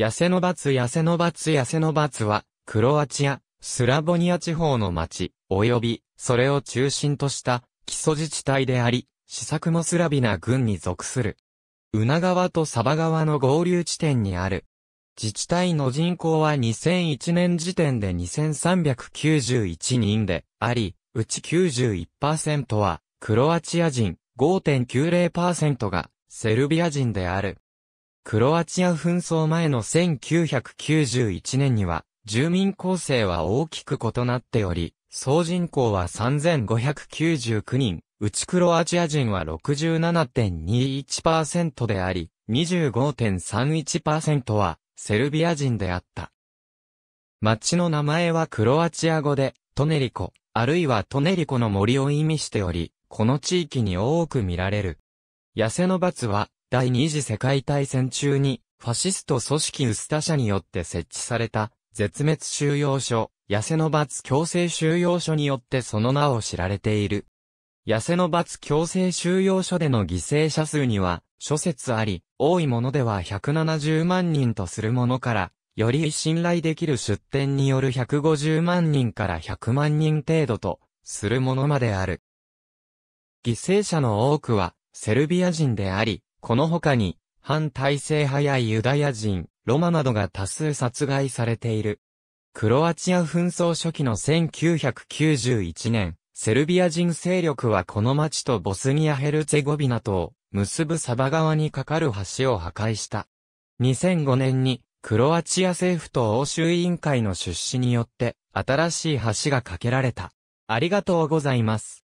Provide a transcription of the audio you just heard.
ヤセノバツヤセノバツヤセノバツは、クロアチア、スラボニア地方の町、及び、それを中心とした、基礎自治体であり、試作もスラビナ郡に属する。ウナ川とサバ川の合流地点にある。自治体の人口は2001年時点で2391人であり、うち91%はクロアチア人、5.90%がセルビア人である。クロアチア紛争前の1991年には、住民構成は大きく異なっており、総人口は3599人、うちクロアチア人は67.21%であり、25.31%はセルビア人であった。町の名前はクロアチア語で、トネリコ、あるいはトネリコの森を意味しており、この地域に多く見られる。痩せの罰は、第二次世界大戦中に、ファシスト組織ウスタ社によって設置された、絶滅収容所、痩せの罰強制収容所によってその名を知られている。痩せの罰強制収容所での犠牲者数には、諸説あり、多いものでは170万人とするものから、より信頼できる出典による150万人から100万人程度と、するものまである。犠牲者の多くは、セルビア人であり、この他に、反体制派やユダヤ人、ロマなどが多数殺害されている。クロアチア紛争初期の1991年、セルビア人勢力はこの町とボスニア・ヘルツェゴビナとを結ぶサバ川に架かる橋を破壊した。2005年にクロアチア政府と欧州委員会の出資によって新しい橋が架けられた。ありがとうございます。